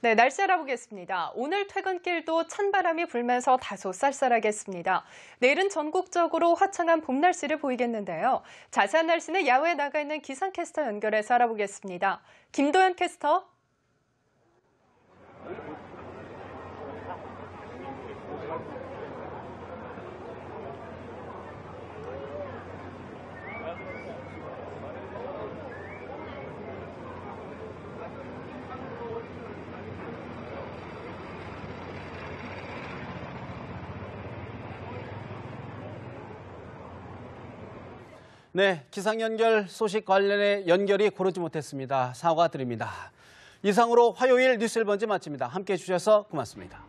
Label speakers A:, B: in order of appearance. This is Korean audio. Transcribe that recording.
A: 네, 날씨 알아보겠습니다. 오늘 퇴근길도 찬바람이 불면서 다소 쌀쌀하겠습니다. 내일은 전국적으로 화창한 봄 날씨를 보이겠는데요. 자세한 날씨는 야외에 나가 있는 기상캐스터 연결해서 알아보겠습니다. 김도현 캐스터.
B: 네, 기상연결 소식 관련해 연결이 고르지 못했습니다. 사과드립니다. 이상으로 화요일 뉴스를 번지 마칩니다. 함께해 주셔서 고맙습니다.